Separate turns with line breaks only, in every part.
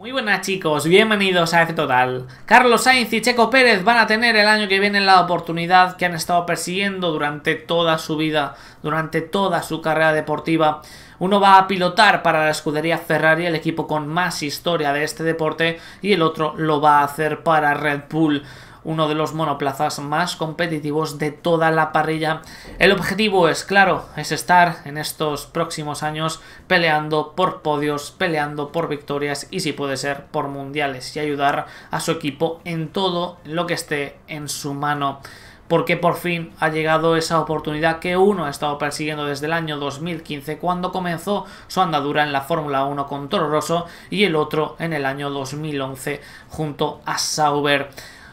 Muy buenas chicos, bienvenidos a F Total. Carlos Sainz y Checo Pérez van a tener el año que viene la oportunidad que han estado persiguiendo durante toda su vida, durante toda su carrera deportiva. Uno va a pilotar para la escudería Ferrari, el equipo con más historia de este deporte, y el otro lo va a hacer para Red Bull uno de los monoplazas más competitivos de toda la parrilla. El objetivo es claro, es estar en estos próximos años peleando por podios, peleando por victorias y si puede ser por mundiales y ayudar a su equipo en todo lo que esté en su mano porque por fin ha llegado esa oportunidad que uno ha estado persiguiendo desde el año 2015 cuando comenzó su andadura en la Fórmula 1 con Toro Rosso y el otro en el año 2011 junto a Sauber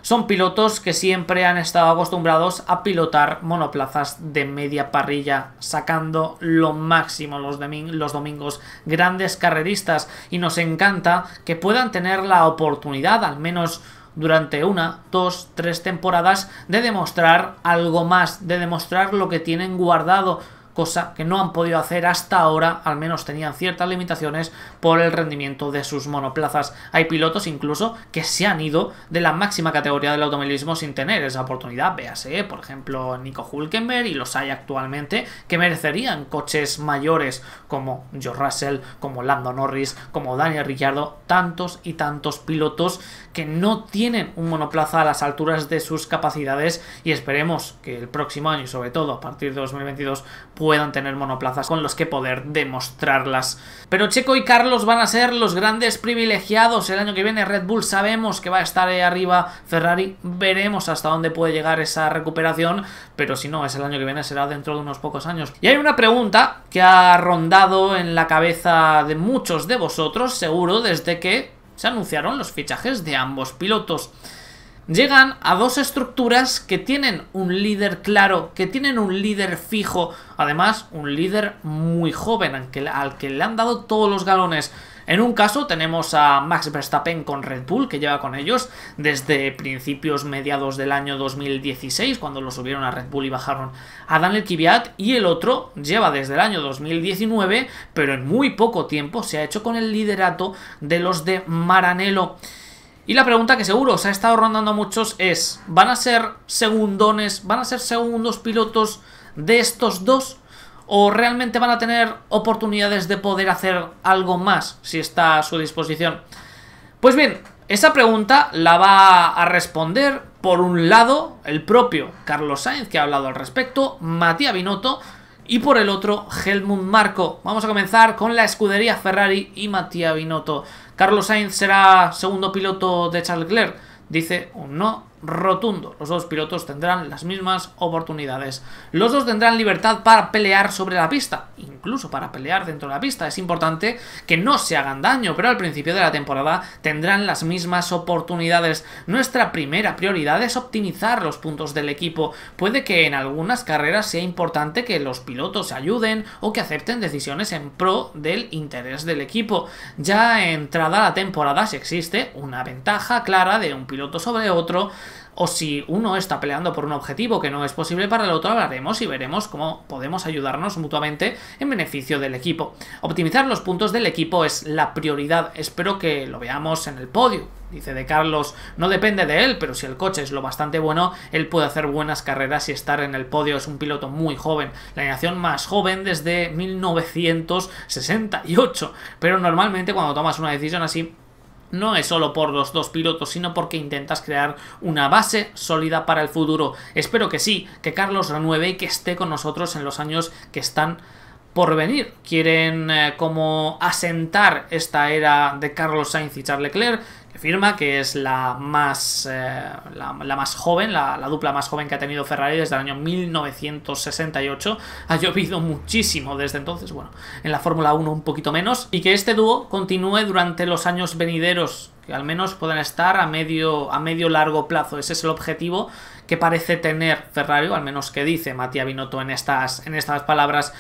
son pilotos que siempre han estado acostumbrados a pilotar monoplazas de media parrilla, sacando lo máximo los, domingos, grandes carreristas, y nos encanta que puedan tener la oportunidad, al menos durante una, dos, tres temporadas, de demostrar algo más, de demostrar lo que tienen guardado, cosa que no han podido hacer hasta ahora, al menos tenían ciertas limitaciones por el rendimiento de sus monoplazas. Hay pilotos incluso que se han ido de la máxima categoría del automovilismo sin tener esa oportunidad, véase, por ejemplo, Nico Hulkenberg y los hay actualmente que merecerían coches mayores como Joe Russell, como Lando Norris, como Daniel Ricciardo, tantos y tantos pilotos que no tienen un monoplaza a las alturas de sus capacidades y esperemos que el próximo año, sobre todo a partir de 2022, puedan tener monoplazas con los que poder demostrarlas. Pero Checo y Carlos van a ser los grandes privilegiados el año que viene. Red Bull sabemos que va a estar eh, arriba, Ferrari veremos hasta dónde puede llegar esa recuperación, pero si no es el año que viene será dentro de unos pocos años. Y hay una pregunta que ha rondado en la cabeza de muchos de vosotros, seguro, desde que se anunciaron los fichajes de ambos pilotos llegan a dos estructuras que tienen un líder claro, que tienen un líder fijo, además un líder muy joven al que, le han dado todos los galones. En un caso tenemos a Max Verstappen con Red Bull, que lleva con ellos desde principios mediados del año 2016, cuando lo subieron a Red Bull y bajaron a Daniel Kvyat, y el otro lleva desde el año 2019, pero en muy poco tiempo se ha hecho con el liderato de los de Maranello. Y la pregunta que seguro os ha estado rondando a muchos es, ¿van a ser segundones, van a ser segundos pilotos de estos dos? ¿O realmente van a tener oportunidades de poder hacer algo más si está a su disposición? Pues bien, esa pregunta la va a responder, por un lado, el propio Carlos Sainz, que ha hablado al respecto, Matías Binotto, y por el otro Helmut Marco. Vamos a comenzar con la escudería Ferrari y Mattia Binotto. Carlos Sainz será segundo piloto de Charles Leclerc. Dice un no, rotundo. Los dos pilotos tendrán las mismas oportunidades. Los dos tendrán libertad para pelear sobre la pista, incluso para pelear dentro de la pista. Es importante que no se hagan daño, pero al principio de la temporada tendrán las mismas oportunidades. Nuestra primera prioridad es optimizar los puntos del equipo. Puede que en algunas carreras sea importante que los pilotos se ayuden o que acepten decisiones en pro del interés del equipo. Ya entrada la temporada, si existe una ventaja clara de un piloto sobre otro, o si uno está peleando por un objetivo que no es posible para el otro, hablaremos y veremos cómo podemos ayudarnos mutuamente en beneficio del equipo. Optimizar los puntos del equipo es la prioridad, espero que lo veamos en el podio. Dice de Carlos, no depende de él, pero si el coche es lo bastante bueno, él puede hacer buenas carreras y estar en el podio. Es un piloto muy joven, la nación más joven desde 1968. Pero normalmente cuando tomas una decisión así, no es solo por los dos pilotos, sino porque intentas crear una base sólida para el futuro. Espero que sí, que Carlos renueve y que esté con nosotros en los años que están por venir. Quieren eh, como asentar esta era de Carlos Sainz y Charles Leclerc, firma, que es la más, eh, la, más joven, la, dupla más joven que ha tenido Ferrari desde el año 1968. Ha llovido muchísimo desde entonces, bueno, en la Fórmula 1 un poquito menos, y que este dúo continúe durante los años venideros, que al menos puedan estar a medio, a medio largo plazo. Ese es el objetivo que parece tener Ferrari, al menos que dice Matías Binotto en estas, en estas palabras.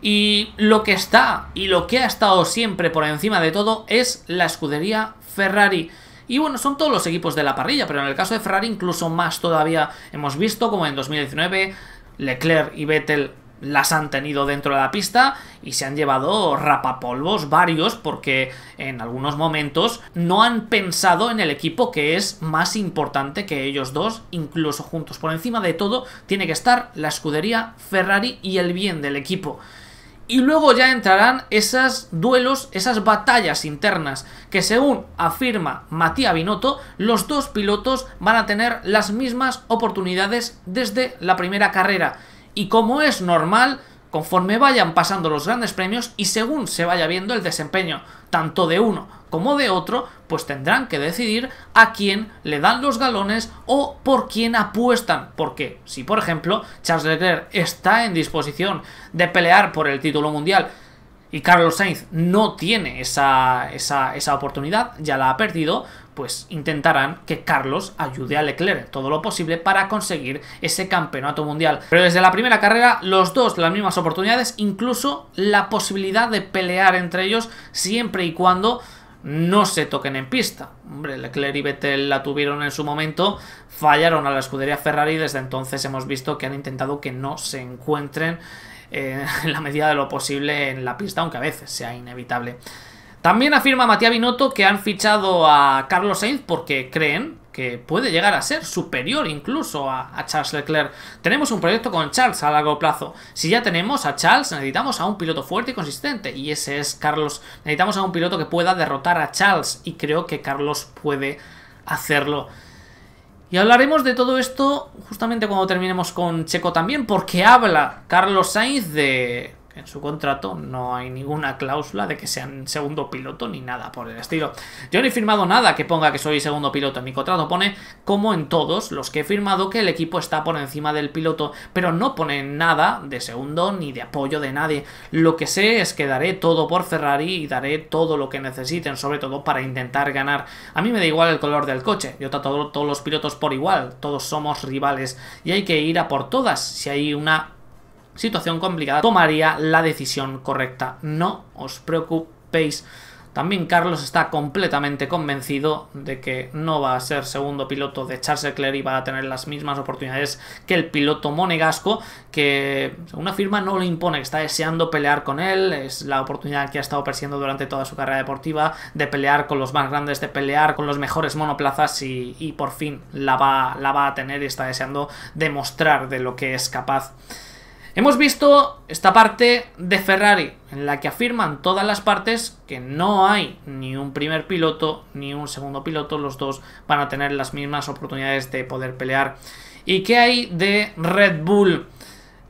Y lo que está y lo que ha estado siempre por encima de todo es la escudería Ferrari. Y bueno, son todos los equipos de la parrilla, pero en el caso de Ferrari incluso más todavía hemos visto como en 2019 Leclerc y Vettel las han tenido dentro de la pista y se han llevado rapapolvos varios porque en algunos momentos no han pensado en el equipo que es más importante que ellos dos, incluso juntos. Por encima de todo tiene que estar la escudería Ferrari y el bien del equipo y luego ya entrarán esos duelos, esas batallas internas, que según afirma Matías Binotto, los dos pilotos van a tener las mismas oportunidades desde la primera carrera. Y como es normal, conforme vayan pasando los grandes premios y según se vaya viendo el desempeño tanto de uno como de otro, pues tendrán que decidir a quién le dan los galones o por quién apuestan. Porque si, por ejemplo, Charles Leclerc está en disposición de pelear por el título mundial y Carlos Sainz no tiene esa, esa oportunidad, ya la ha perdido, pues intentarán que Carlos ayude a Leclerc todo lo posible para conseguir ese campeonato mundial. Pero desde la primera carrera, los dos las mismas oportunidades, incluso la posibilidad de pelear entre ellos siempre y cuando no se toquen en pista. Hombre, Leclerc y Vettel la tuvieron en su momento, fallaron a la escudería Ferrari, y desde entonces hemos visto que han intentado que no se encuentren eh, en la medida de lo posible en la pista, aunque a veces sea inevitable. También afirma Matías Binotto que han fichado a Carlos Sainz porque creen que puede llegar a ser superior incluso a, a, Charles Leclerc. Tenemos un proyecto con Charles a largo plazo. Si ya tenemos a Charles, necesitamos a un piloto fuerte y consistente. Y ese es Carlos. Necesitamos a un piloto que pueda derrotar a Charles. Y creo que Carlos puede hacerlo. Y hablaremos de todo esto justamente cuando terminemos con Checo también, porque habla Carlos Sainz de en su contrato no hay ninguna cláusula de que sean segundo piloto ni nada por el estilo. Yo no he firmado nada que ponga que soy segundo piloto. En mi contrato pone, como en todos los que he firmado, que el equipo está por encima del piloto, pero no pone nada de segundo ni de apoyo de nadie. Lo que sé es que daré todo por Ferrari y daré todo lo que necesiten, sobre todo para intentar ganar. A mí me da igual el color del coche, yo trato a todos los pilotos por igual, todos somos rivales y hay que ir a por todas. Si hay una situación complicada, tomaría la decisión correcta. No os preocupéis. También Carlos está completamente convencido de que no va a ser segundo piloto de Charles Leclerc y va a tener las mismas oportunidades que el piloto monegasco, que según afirma no lo impone, está deseando pelear con él, es la oportunidad que ha estado persiguiendo durante toda su carrera deportiva de pelear con los más grandes, de pelear con los mejores monoplazas y, por fin la la va a tener y está deseando demostrar de lo que es capaz. Hemos visto esta parte de Ferrari, en la que afirman todas las partes que no hay ni un primer piloto ni un segundo piloto, los dos van a tener las mismas oportunidades de poder pelear. ¿Y qué hay de Red Bull?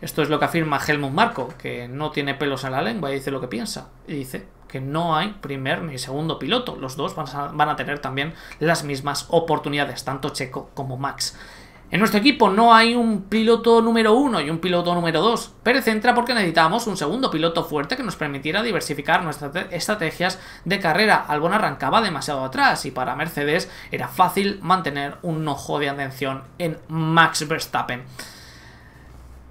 Esto es lo que afirma Helmut Marco, que no tiene pelos en la lengua y dice lo que piensa. Y dice que no hay primer ni segundo piloto, los dos van a, van a tener también las mismas oportunidades, tanto Checo como Max. En nuestro equipo no hay un piloto número uno y un piloto número dos. Pérez entra porque necesitamos un segundo piloto fuerte que nos permitiera diversificar nuestras estrategias de carrera. Albon arrancaba demasiado atrás y para Mercedes era fácil mantener un ojo de atención en Max Verstappen.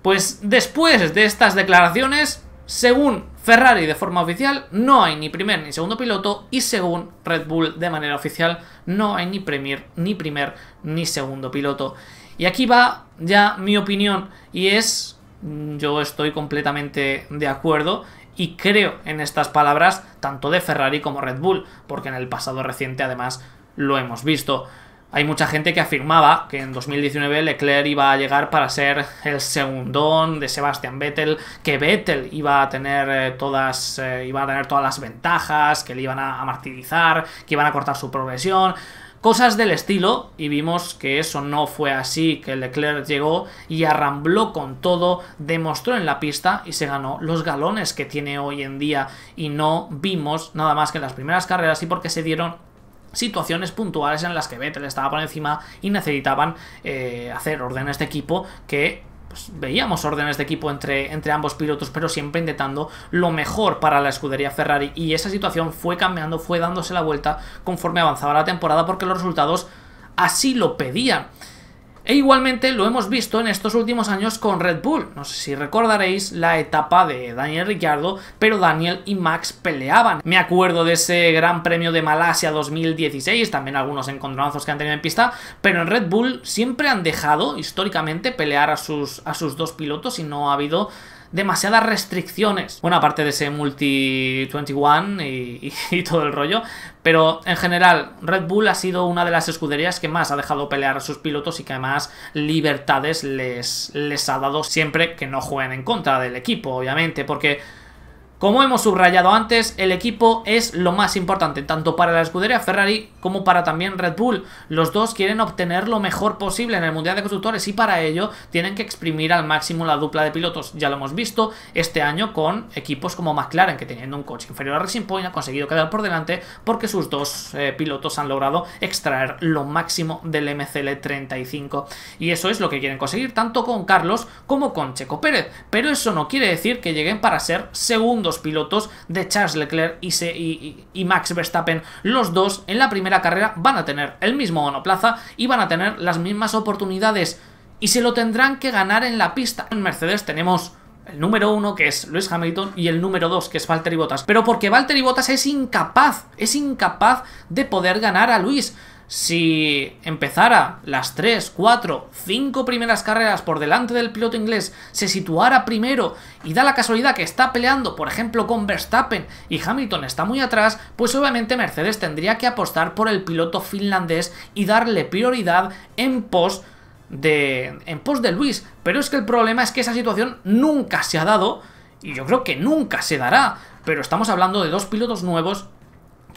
Pues después de estas declaraciones, según Ferrari de forma oficial, no hay ni primer ni segundo piloto y según Red Bull de manera oficial, no hay ni premier, ni primer ni segundo piloto. Y aquí va ya mi opinión y es, mm, yo estoy completamente de acuerdo y creo en estas palabras tanto de Ferrari como Red Bull, porque en el pasado reciente además lo hemos visto. Hay mucha gente que afirmaba que en 2019 Leclerc iba a llegar para ser el segundón de Sebastian Vettel, que Vettel iba a tener eh, todas eh, iba a tener todas las ventajas, que le iban a martirizar, que iban a cortar su progresión. Cosas del estilo, y vimos que eso no fue así, que Leclerc llegó y arrambló con todo, demostró en la pista y se ganó los galones que tiene hoy en día y no vimos nada más que en las primeras carreras y porque se dieron situaciones puntuales en las que Vettel estaba por encima y necesitaban eh, hacer órdenes de equipo que pues, veíamos órdenes de equipo entre, entre ambos pilotos, pero siempre intentando lo mejor para la escudería Ferrari. Y esa situación fue cambiando, fue dándose la vuelta conforme avanzaba la temporada, porque los resultados así lo pedían. E igualmente lo hemos visto en estos últimos años con Red Bull. No sé si recordaréis la etapa de Daniel Ricciardo, pero Daniel y Max peleaban. Me acuerdo de ese Gran Premio de Malasia 2016, también algunos encontronazos que han tenido en pista, pero en Red Bull siempre han dejado históricamente pelear a sus, a sus dos pilotos y no ha habido demasiadas restricciones. Bueno, aparte de ese multi 21 y, todo el rollo, pero en general, Red Bull ha sido una de las escuderías que más ha dejado pelear a sus pilotos y que más libertades les, les ha dado siempre que no jueguen en contra del equipo, obviamente, porque como hemos subrayado antes, el equipo es lo más importante, tanto para la escudería Ferrari como para también Red Bull. Los dos quieren obtener lo mejor posible en el Mundial de Constructores y para ello tienen que exprimir al máximo la dupla de pilotos. Ya lo hemos visto este año con equipos como McLaren, que teniendo un coche inferior a Racing Point ha conseguido quedar por delante porque sus dos eh, pilotos han logrado extraer lo máximo del MCL35. Y eso es lo que quieren conseguir tanto con Carlos como con Checo Pérez. Pero eso no quiere decir que lleguen para ser segundos pilotos de Charles Leclerc y, Max Verstappen. Los dos en la primera carrera van a tener el mismo monoplaza y van a tener las mismas oportunidades. Y se lo tendrán que ganar en la pista. En Mercedes tenemos el número uno que es Lewis Hamilton y el número dos que es Valtteri Bottas. Pero porque Valtteri Bottas es incapaz, es incapaz de poder ganar a Luis si empezara las 3, 4, 5 primeras carreras por delante del piloto inglés, se situara primero y da la casualidad que está peleando, por ejemplo, con Verstappen y Hamilton está muy atrás, pues obviamente Mercedes tendría que apostar por el piloto finlandés y darle prioridad en pos de en pos de Luis, pero es que el problema es que esa situación nunca se ha dado y yo creo que nunca se dará, pero estamos hablando de dos pilotos nuevos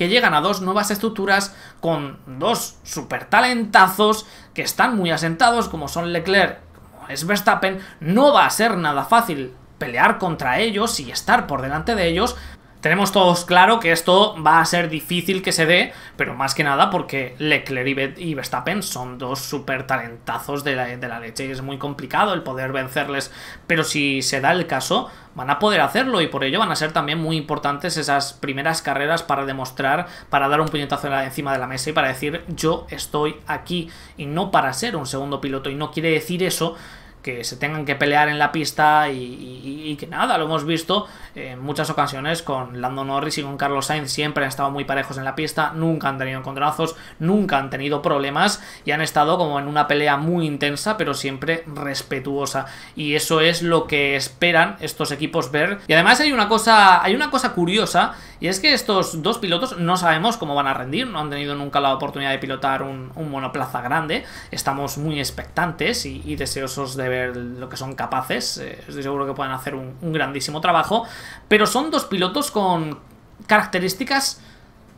que llegan a dos nuevas estructuras con dos super talentazos que están muy asentados, como son Leclerc, como es Verstappen, no va a ser nada fácil pelear contra ellos y estar por delante de ellos, tenemos todos claro que esto va a ser difícil que se dé, pero más que nada porque Leclerc y Verstappen son dos súper talentazos de la, de la, leche y es muy complicado el poder vencerles, pero si se da el caso, van a poder hacerlo y por ello van a ser también muy importantes esas primeras carreras para demostrar, para dar un puñetazo encima de la mesa y para decir yo estoy aquí y no para ser un segundo piloto y no quiere decir eso que se tengan que pelear en la pista y, que nada, lo hemos visto en muchas ocasiones con Lando Norris y con Carlos Sainz, siempre han estado muy parejos en la pista, nunca han tenido encontronazos, nunca han tenido problemas y han estado como en una pelea muy intensa, pero siempre respetuosa. Y eso es lo que esperan estos equipos ver. Y además hay una cosa, hay una cosa curiosa y es que estos dos pilotos no sabemos cómo van a rendir, no han tenido nunca la oportunidad de pilotar un, monoplaza grande, estamos muy expectantes y, deseosos de ver lo que son capaces, eh, estoy seguro que pueden hacer un, grandísimo trabajo, pero son dos pilotos con características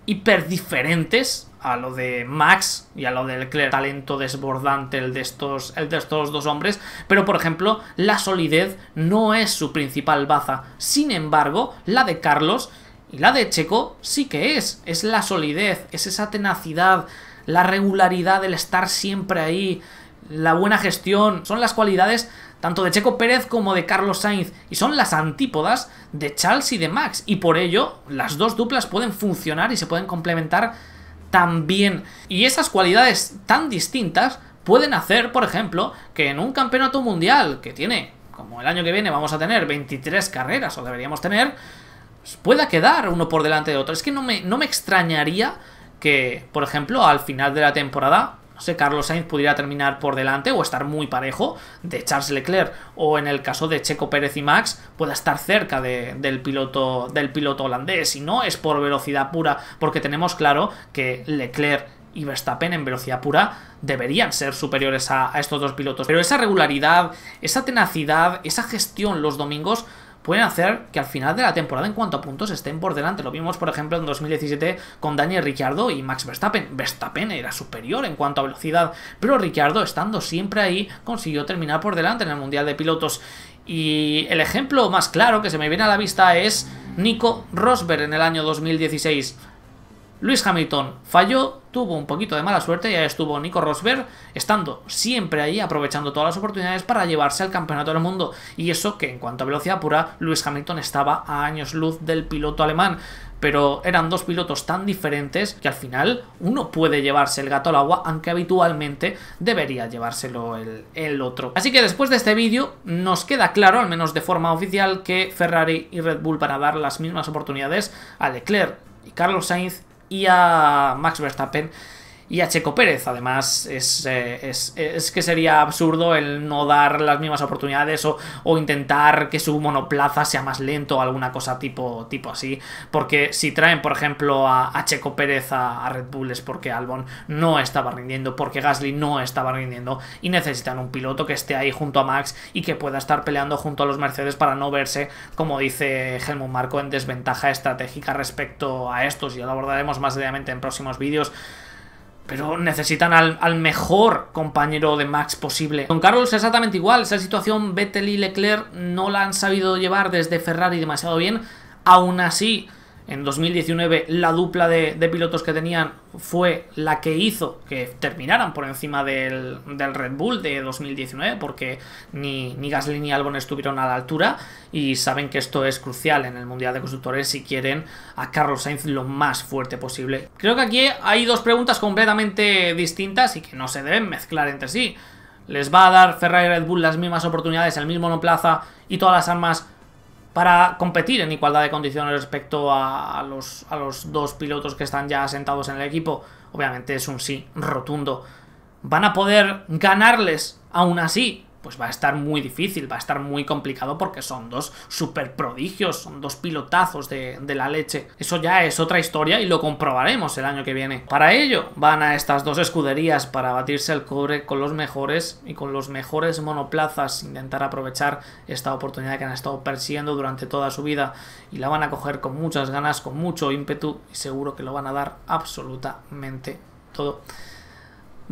hiper diferentes a lo de Max y a lo del talento desbordante el de, estos, el de estos dos hombres, pero por ejemplo, la solidez no es su principal baza. Sin embargo, la de Carlos y la de Checo sí que es. Es la solidez, es esa tenacidad, la regularidad, el estar siempre ahí, la buena gestión. Son las cualidades tanto de Checo Pérez como de Carlos Sainz. Y son las antípodas de Charles y de Max. Y por ello, las dos duplas pueden funcionar y se pueden complementar tan bien. Y esas cualidades tan distintas pueden hacer, por ejemplo, que en un campeonato mundial que tiene, como el año que viene vamos a tener 23 carreras, o deberíamos tener, pues, pueda quedar uno por delante de otro. Es que no me, no me extrañaría que, por ejemplo, al final de la temporada no sé Carlos Sainz pudiera terminar por delante o estar muy parejo de Charles Leclerc o en el caso de Checo Pérez y Max pueda estar cerca del, piloto, del piloto holandés y no es por velocidad pura porque tenemos claro que Leclerc y Verstappen en velocidad pura deberían ser superiores a estos dos pilotos pero esa regularidad, esa tenacidad, esa gestión los domingos pueden hacer que al final de la temporada en cuanto a puntos estén por delante. Lo vimos, por ejemplo, en 2017 con Daniel Ricciardo y Max Verstappen. Verstappen era superior en cuanto a velocidad, pero Ricciardo, estando siempre ahí, consiguió terminar por delante en el Mundial de Pilotos. Y el ejemplo más claro que se me viene a la vista es Nico Rosberg en el año 2016. Luis Hamilton falló, tuvo un poquito de mala suerte, ya estuvo Nico Rosberg estando siempre ahí, aprovechando todas las oportunidades para llevarse al campeonato del mundo. Y eso que en cuanto a velocidad pura, Luis Hamilton estaba a años luz del piloto alemán. Pero eran dos pilotos tan diferentes que al final uno puede llevarse el gato al agua, aunque habitualmente debería llevárselo el, el otro. Así que después de este vídeo nos queda claro, al menos de forma oficial, que Ferrari y Red Bull van a dar las mismas oportunidades a Leclerc y Carlos Sainz y a Max Verstappen y a Checo Pérez. Además, eh, es, que sería absurdo el no dar las mismas oportunidades o, intentar que su monoplaza sea más lento o alguna cosa tipo, tipo así. Porque si traen, por ejemplo, a, Checo Pérez a, Red Bull es porque Albon no estaba rindiendo, porque Gasly no estaba rindiendo y necesitan un piloto que esté ahí junto a Max y que pueda estar peleando junto a los Mercedes para no verse, como dice Helmut Marco, en desventaja estratégica respecto a estos. Ya lo abordaremos más detalladamente en próximos vídeos. Pero necesitan al, mejor compañero de Max posible. Con Carlos exactamente igual. Esa situación Vettel y Leclerc no la han sabido llevar desde Ferrari demasiado bien. Aún así, en 2019 la dupla de, pilotos que tenían fue la que hizo que terminaran por encima del, Red Bull de 2019 porque ni, Gasly ni Albon estuvieron a la altura y saben que esto es crucial en el Mundial de Constructores si quieren a Carlos Sainz lo más fuerte posible. Creo que aquí hay dos preguntas completamente distintas y que no se deben mezclar entre sí. ¿Les va a dar Ferrari y Red Bull las mismas oportunidades, el mismo plaza y todas las armas para competir en igualdad de condiciones respecto a, los, a los dos pilotos que están ya sentados en el equipo, obviamente es un sí rotundo. ¿Van a poder ganarles aún así pues va a estar muy difícil, va a estar muy complicado porque son dos super prodigios, son dos pilotazos de, de, la leche. Eso ya es otra historia y lo comprobaremos el año que viene. Para ello van a estas dos escuderías para batirse el cobre con los mejores y con los mejores monoplazas, intentar aprovechar esta oportunidad que han estado persiguiendo durante toda su vida y la van a coger con muchas ganas, con mucho ímpetu y seguro que lo van a dar absolutamente todo.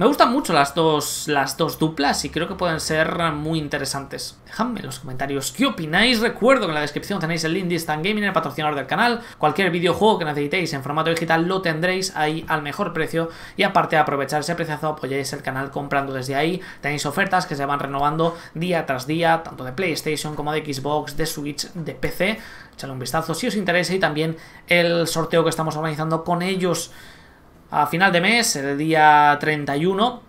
Me gustan mucho las dos, las dos duplas y creo que pueden ser muy interesantes. Dejadme en los comentarios qué opináis. Recuerdo que en la descripción tenéis el link de Stan Gaming, el patrocinador del canal. Cualquier videojuego que necesitéis en formato digital lo tendréis ahí al mejor precio. Y aparte de aprovechar ese preciazo apoyáis el canal comprando desde ahí. Tenéis ofertas que se van renovando día tras día, tanto de PlayStation como de Xbox, de Switch, de PC. Echadle un vistazo si os interesa y también el sorteo que estamos organizando con ellos a final de mes, el día 31,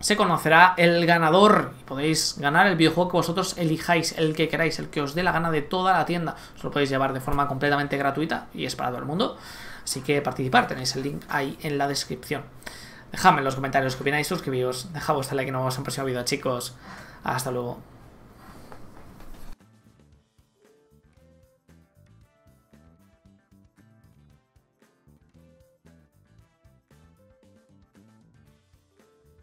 se conocerá el ganador. Podéis ganar el videojuego que vosotros elijáis, el que queráis, el que os dé la gana de toda la tienda. Os lo podéis llevar de forma completamente gratuita y es para todo el mundo. Así que participar, tenéis el link ahí en la descripción. Dejadme en los comentarios que opináis, suscribíos, dejad vuestro like y nos vemos en el próximo video, chicos. Hasta luego.